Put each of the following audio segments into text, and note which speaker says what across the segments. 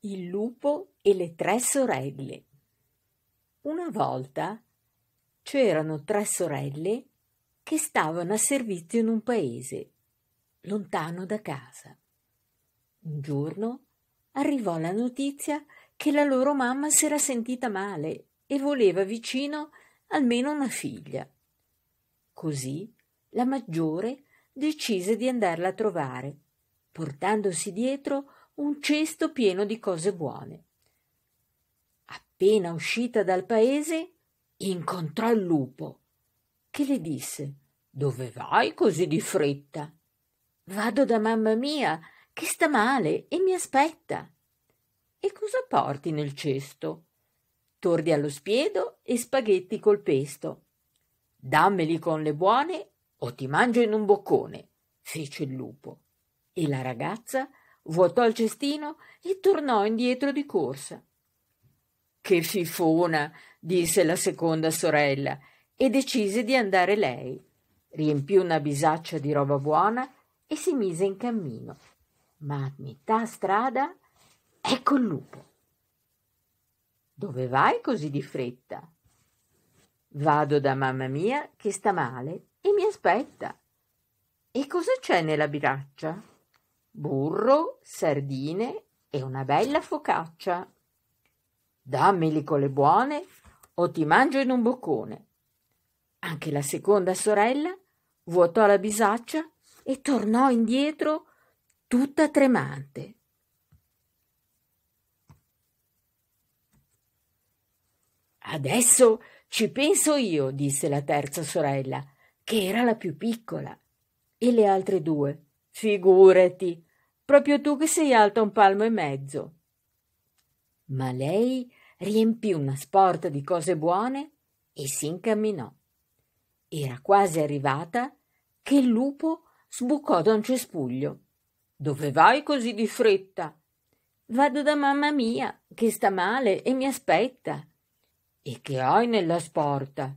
Speaker 1: Il lupo e le tre sorelle. Una volta c'erano tre sorelle che stavano a servizio in un paese, lontano da casa. Un giorno arrivò la notizia che la loro mamma s'era sentita male e voleva vicino almeno una figlia. Così la maggiore decise di andarla a trovare, portandosi dietro un cesto pieno di cose buone. Appena uscita dal paese, incontrò il lupo, che le disse Dove vai così di fretta? Vado da mamma mia, che sta male e mi aspetta. E cosa porti nel cesto? Tordi allo spiedo e spaghetti col pesto. Dammeli con le buone o ti mangio in un boccone, fece il lupo. E la ragazza vuotò il cestino e tornò indietro di corsa. Che fifona, disse la seconda sorella, e decise di andare lei. Riempì una bisaccia di roba buona e si mise in cammino. Ma a metà strada ecco il lupo. Dove vai così di fretta? Vado da mamma mia che sta male e mi aspetta. E cosa c'è nella biraccia? burro, sardine e una bella focaccia. Dammeli con le buone o ti mangio in un boccone. Anche la seconda sorella vuotò la bisaccia e tornò indietro tutta tremante. Adesso ci penso io, disse la terza sorella, che era la più piccola. E le altre due? Figurati, proprio tu che sei alta un palmo e mezzo. Ma lei riempì una sporta di cose buone e si incamminò. Era quasi arrivata che il lupo sbucò da un cespuglio. Dove vai così di fretta? Vado da mamma mia, che sta male e mi aspetta. E che hai nella sporta?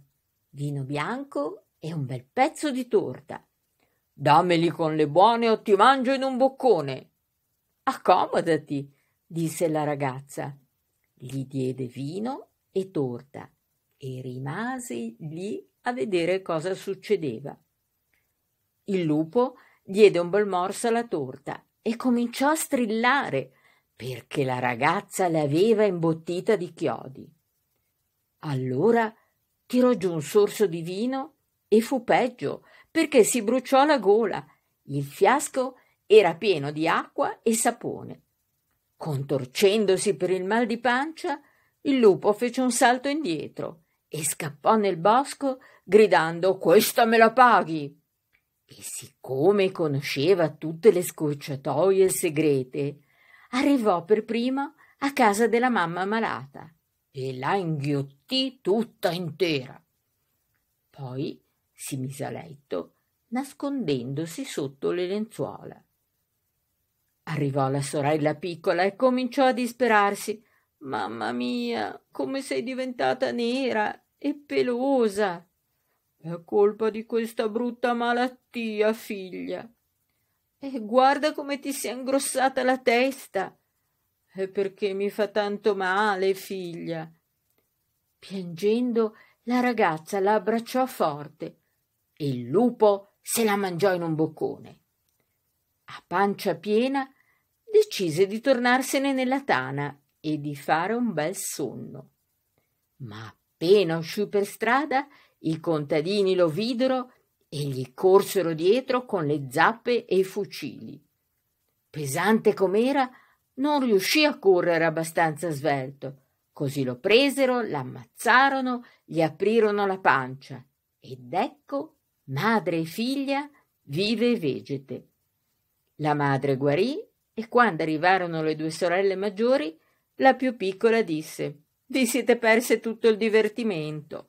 Speaker 1: Vino bianco e un bel pezzo di torta. Dammeli con le buone o ti mangio in un boccone. Accomodati, disse la ragazza. Gli diede vino e torta e rimase lì a vedere cosa succedeva. Il lupo diede un bel morso alla torta e cominciò a strillare perché la ragazza l'aveva imbottita di chiodi. Allora tirò giù un sorso di vino e fu peggio perché si bruciò la gola. Il fiasco era pieno di acqua e sapone. Contorcendosi per il mal di pancia, il lupo fece un salto indietro e scappò nel bosco gridando Questa me la paghi! E siccome conosceva tutte le scorciatoie segrete, arrivò per prima a casa della mamma malata e la inghiottì tutta intera. Poi si mise a letto, nascondendosi sotto le lenzuola. Arrivò la sorella piccola e cominciò a disperarsi. Mamma mia, come sei diventata nera e pelosa. È colpa di questa brutta malattia, figlia. E guarda come ti sia ingrossata la testa. È perché mi fa tanto male, figlia. Piangendo, la ragazza la abbracciò forte e il lupo se la mangiò in un boccone. A pancia piena, decise di tornarsene nella tana e di fare un bel sonno. Ma appena uscì per strada, i contadini lo videro e gli corsero dietro con le zappe e i fucili. Pesante com'era, non riuscì a correre abbastanza svelto. Così lo presero, l'ammazzarono, gli aprirono la pancia ed ecco madre e figlia vive e vegete. La madre guarì e quando arrivarono le due sorelle maggiori, la più piccola disse Vi siete perse tutto il divertimento.